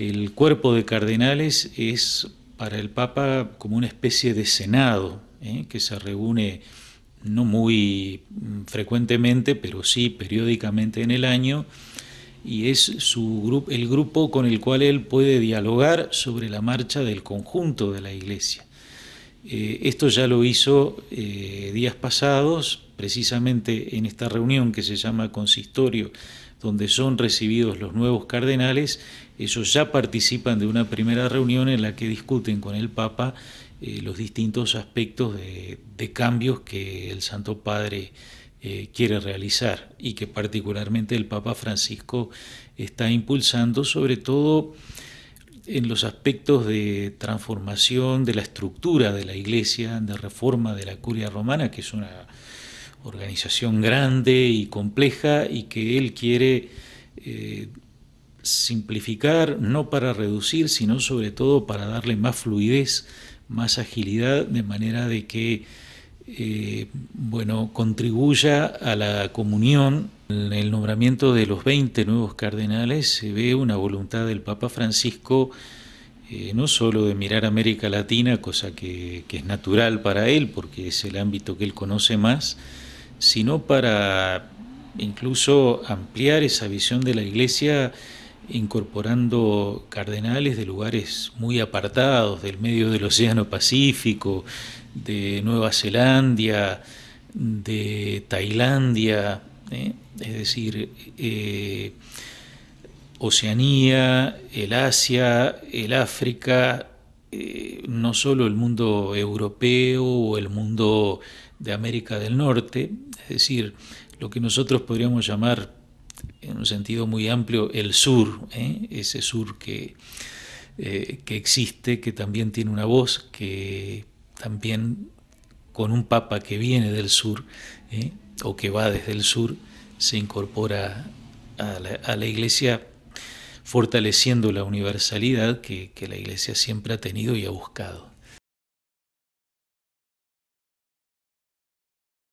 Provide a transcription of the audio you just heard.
El cuerpo de cardenales es para el Papa como una especie de Senado, ¿eh? que se reúne no muy frecuentemente, pero sí periódicamente en el año, y es su grupo, el grupo con el cual él puede dialogar sobre la marcha del conjunto de la Iglesia. Eh, esto ya lo hizo eh, días pasados, precisamente en esta reunión que se llama consistorio, donde son recibidos los nuevos cardenales, ellos ya participan de una primera reunión en la que discuten con el Papa eh, los distintos aspectos de, cambios que el Santo Padre quiere realizar y que particularmente el Papa Francisco está impulsando, sobre todo en los aspectos de transformación de la estructura de la iglesia, de reforma de la curia romana, que es una organización grande y compleja y que él quiere eh, simplificar, no para reducir, sino sobre todo para darle más fluidez, más agilidad, de manera de que bueno, contribuya a la comunión. En el nombramiento de los 20 nuevos cardenales se ve una voluntad del Papa Francisco eh, no solo de mirar América Latina, cosa que es natural para él porque es el ámbito que él conoce más, sino para incluso ampliar esa visión de la Iglesia incorporando cardenales de lugares muy apartados, del medio del Océano Pacífico, de Nueva Zelanda, de Tailandia, ¿eh? es decir, eh, Oceanía, el Asia, el África, eh, no solo el mundo europeo o el mundo de América del Norte, es decir, lo que nosotros podríamos llamar en un sentido muy amplio, el sur, ¿eh? ese sur que, eh, que existe, que también tiene una voz, que también con un papa que viene del sur ¿eh? o que va desde el sur, se incorpora a la, iglesia fortaleciendo la universalidad que la iglesia siempre ha tenido y ha buscado.